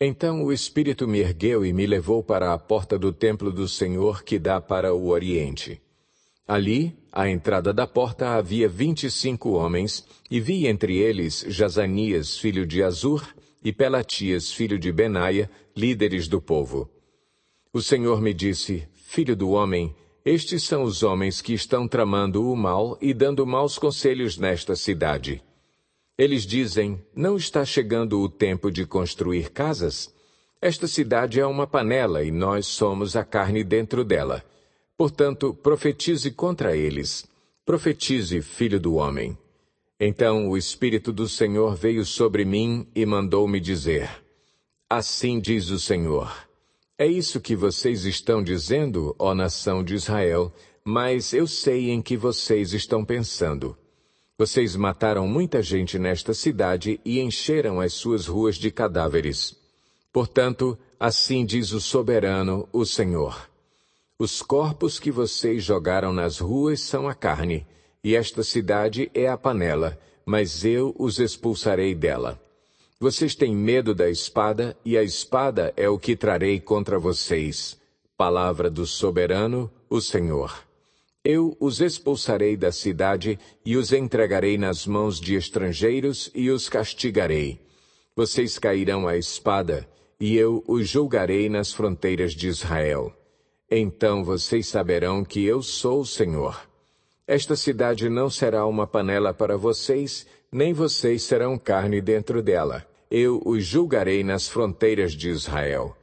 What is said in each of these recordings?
Então o Espírito me ergueu e me levou para a porta do templo do Senhor que dá para o Oriente. Ali, à entrada da porta, havia vinte e cinco homens, e vi entre eles Jazanias, filho de Azur, e Pelatias, filho de Benaia, líderes do povo. O Senhor me disse, Filho do homem, estes são os homens que estão tramando o mal e dando maus conselhos nesta cidade. Eles dizem: Não está chegando o tempo de construir casas? Esta cidade é uma panela e nós somos a carne dentro dela. Portanto, profetize contra eles. Profetize, filho do homem. Então o Espírito do Senhor veio sobre mim e mandou-me dizer: Assim diz o Senhor. É isso que vocês estão dizendo, ó nação de Israel, mas eu sei em que vocês estão pensando. Vocês mataram muita gente nesta cidade e encheram as suas ruas de cadáveres. Portanto, assim diz o soberano, o Senhor. Os corpos que vocês jogaram nas ruas são a carne, e esta cidade é a panela, mas eu os expulsarei dela. Vocês têm medo da espada, e a espada é o que trarei contra vocês. Palavra do soberano, o Senhor. Eu os expulsarei da cidade e os entregarei nas mãos de estrangeiros e os castigarei. Vocês cairão à espada e eu os julgarei nas fronteiras de Israel. Então vocês saberão que eu sou o Senhor. Esta cidade não será uma panela para vocês, nem vocês serão carne dentro dela. Eu os julgarei nas fronteiras de Israel.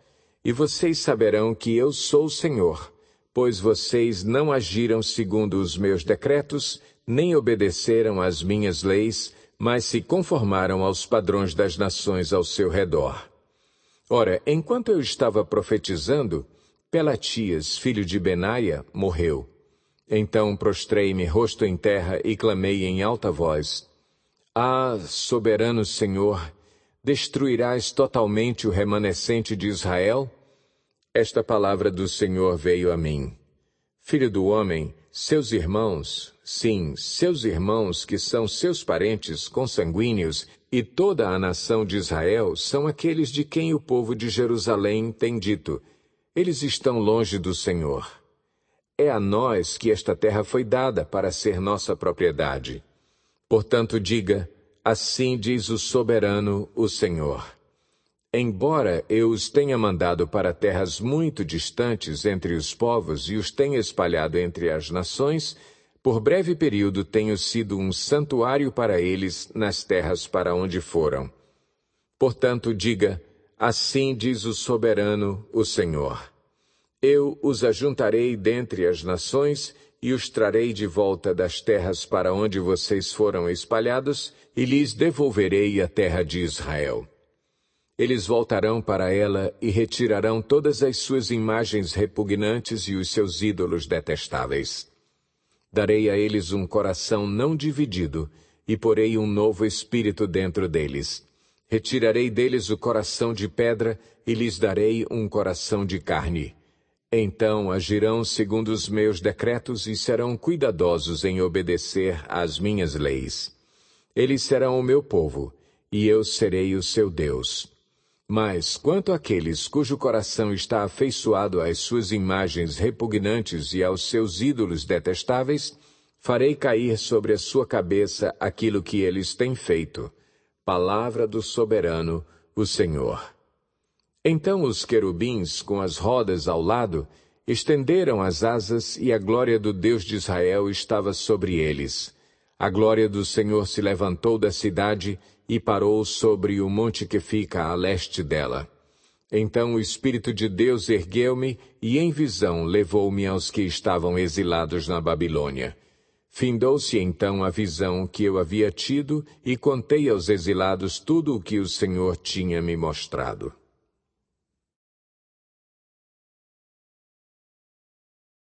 E vocês saberão que eu sou o Senhor pois vocês não agiram segundo os meus decretos, nem obedeceram às minhas leis, mas se conformaram aos padrões das nações ao seu redor. Ora, enquanto eu estava profetizando, Pelatias, filho de Benaia, morreu. Então prostrei-me rosto em terra e clamei em alta voz: Ah, soberano Senhor, destruirás totalmente o remanescente de Israel? Esta palavra do Senhor veio a mim. Filho do homem, seus irmãos, sim, seus irmãos que são seus parentes consanguíneos e toda a nação de Israel são aqueles de quem o povo de Jerusalém tem dito: eles estão longe do Senhor. É a nós que esta terra foi dada para ser nossa propriedade. Portanto, diga: assim diz o soberano, o Senhor. Embora eu os tenha mandado para terras muito distantes entre os povos e os tenha espalhado entre as nações, por breve período tenho sido um santuário para eles nas terras para onde foram. Portanto, diga: Assim diz o soberano, o Senhor. Eu os ajuntarei dentre as nações e os trarei de volta das terras para onde vocês foram espalhados e lhes devolverei a terra de Israel. Eles voltarão para ela e retirarão todas as suas imagens repugnantes e os seus ídolos detestáveis. Darei a eles um coração não dividido e porei um novo espírito dentro deles. Retirarei deles o coração de pedra e lhes darei um coração de carne. Então agirão segundo os meus decretos e serão cuidadosos em obedecer às minhas leis. Eles serão o meu povo, e eu serei o seu Deus. Mas quanto àqueles cujo coração está afeiçoado às suas imagens repugnantes e aos seus ídolos detestáveis, farei cair sobre a sua cabeça aquilo que eles têm feito. Palavra do soberano, o Senhor. Então os querubins, com as rodas ao lado, estenderam as asas e a glória do Deus de Israel estava sobre eles. A glória do Senhor se levantou da cidade e parou sobre o monte que fica a leste dela. Então o Espírito de Deus ergueu-me e em visão levou-me aos que estavam exilados na Babilônia. Findou-se então a visão que eu havia tido e contei aos exilados tudo o que o Senhor tinha me mostrado.